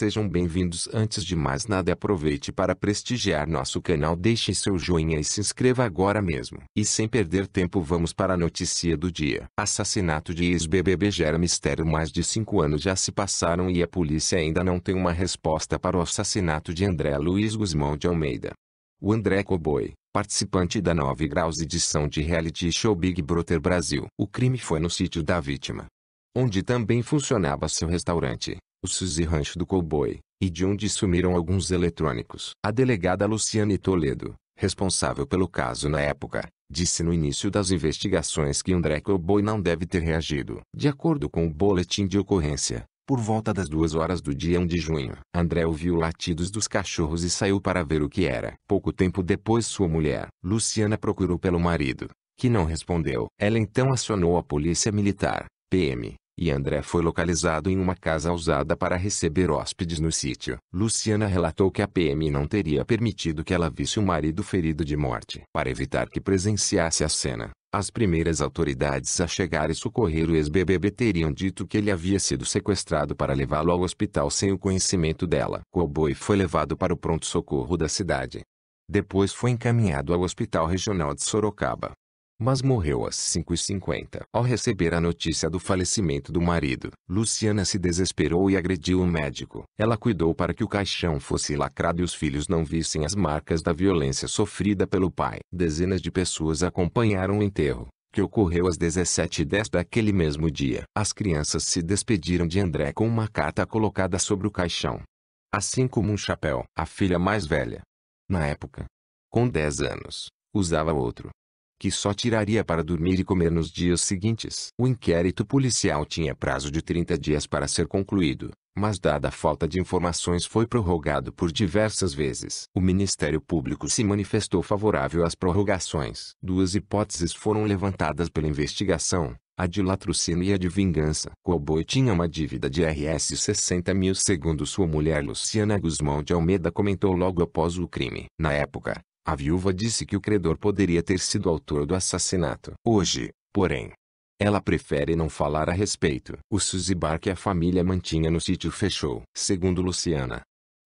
Sejam bem-vindos. Antes de mais nada, aproveite para prestigiar nosso canal. Deixe seu joinha e se inscreva agora mesmo. E sem perder tempo, vamos para a notícia do dia. Assassinato de ex-BBB gera mistério. Mais de cinco anos já se passaram e a polícia ainda não tem uma resposta para o assassinato de André Luiz Guzmão de Almeida. O André Coboi, participante da 9 Graus edição de reality show Big Brother Brasil. O crime foi no sítio da vítima, onde também funcionava seu restaurante o Suzy rancho do Cowboy, e de onde sumiram alguns eletrônicos. A delegada Luciane Toledo, responsável pelo caso na época, disse no início das investigações que André Cowboy não deve ter reagido. De acordo com o boletim de ocorrência, por volta das duas horas do dia 1 de junho, André ouviu latidos dos cachorros e saiu para ver o que era. Pouco tempo depois sua mulher, Luciana procurou pelo marido, que não respondeu. Ela então acionou a polícia militar, PM, e André foi localizado em uma casa usada para receber hóspedes no sítio. Luciana relatou que a PM não teria permitido que ela visse o marido ferido de morte. Para evitar que presenciasse a cena, as primeiras autoridades a chegar e socorrer o ex-BBB teriam dito que ele havia sido sequestrado para levá-lo ao hospital sem o conhecimento dela. Cowboy foi levado para o pronto-socorro da cidade. Depois foi encaminhado ao Hospital Regional de Sorocaba mas morreu às 5h50. Ao receber a notícia do falecimento do marido, Luciana se desesperou e agrediu o médico. Ela cuidou para que o caixão fosse lacrado e os filhos não vissem as marcas da violência sofrida pelo pai. Dezenas de pessoas acompanharam o enterro que ocorreu às 17h10 daquele mesmo dia. As crianças se despediram de André com uma carta colocada sobre o caixão. Assim como um chapéu. A filha mais velha, na época, com 10 anos, usava outro que só tiraria para dormir e comer nos dias seguintes. O inquérito policial tinha prazo de 30 dias para ser concluído, mas dada a falta de informações foi prorrogado por diversas vezes. O Ministério Público se manifestou favorável às prorrogações. Duas hipóteses foram levantadas pela investigação, a de latrocínio e a de vingança. Cowboy tinha uma dívida de RS 60 mil segundo sua mulher Luciana Guzmão de Almeida comentou logo após o crime. Na época, a viúva disse que o credor poderia ter sido autor do assassinato. Hoje, porém, ela prefere não falar a respeito. O Suzibar que a família mantinha no sítio fechou. Segundo Luciana,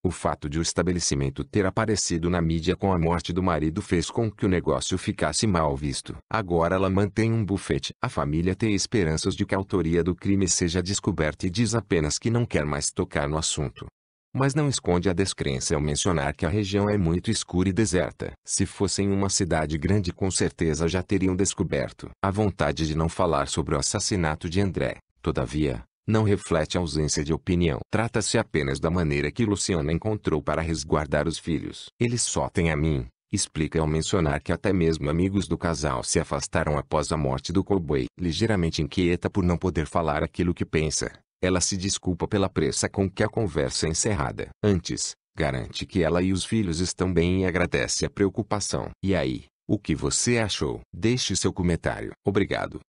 o fato de o estabelecimento ter aparecido na mídia com a morte do marido fez com que o negócio ficasse mal visto. Agora ela mantém um bufete. A família tem esperanças de que a autoria do crime seja descoberta e diz apenas que não quer mais tocar no assunto mas não esconde a descrença ao mencionar que a região é muito escura e deserta. Se fossem uma cidade grande com certeza já teriam descoberto. A vontade de não falar sobre o assassinato de André, todavia, não reflete a ausência de opinião. Trata-se apenas da maneira que Luciana encontrou para resguardar os filhos. Eles só têm a mim, explica ao mencionar que até mesmo amigos do casal se afastaram após a morte do cowboy. Ligeiramente inquieta por não poder falar aquilo que pensa, ela se desculpa pela pressa com que a conversa é encerrada. Antes, garante que ela e os filhos estão bem e agradece a preocupação. E aí, o que você achou? Deixe seu comentário. Obrigado.